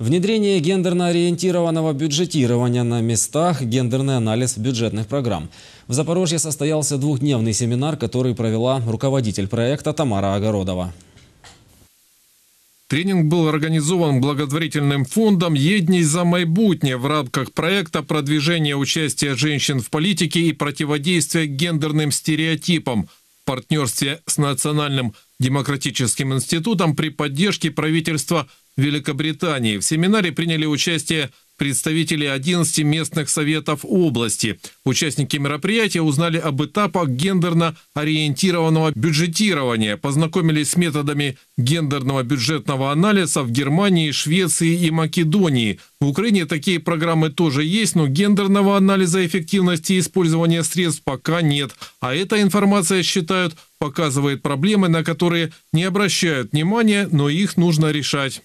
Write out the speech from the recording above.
Внедрение гендерно-ориентированного бюджетирования на местах, гендерный анализ бюджетных программ. В Запорожье состоялся двухдневный семинар, который провела руководитель проекта Тамара Огородова. Тренинг был организован благотворительным фондом «Едней за майбутне в рамках проекта «Продвижение участия женщин в политике и противодействие гендерным стереотипам» в партнерстве с Национальным демократическим институтом при поддержке правительства Казахстана Великобритании. В семинаре приняли участие представители 11 местных советов области. Участники мероприятия узнали об этапах гендерно-ориентированного бюджетирования, познакомились с методами гендерного бюджетного анализа в Германии, Швеции и Македонии. В Украине такие программы тоже есть, но гендерного анализа эффективности использования средств пока нет. А эта информация, считают, показывает проблемы, на которые не обращают внимания, но их нужно решать.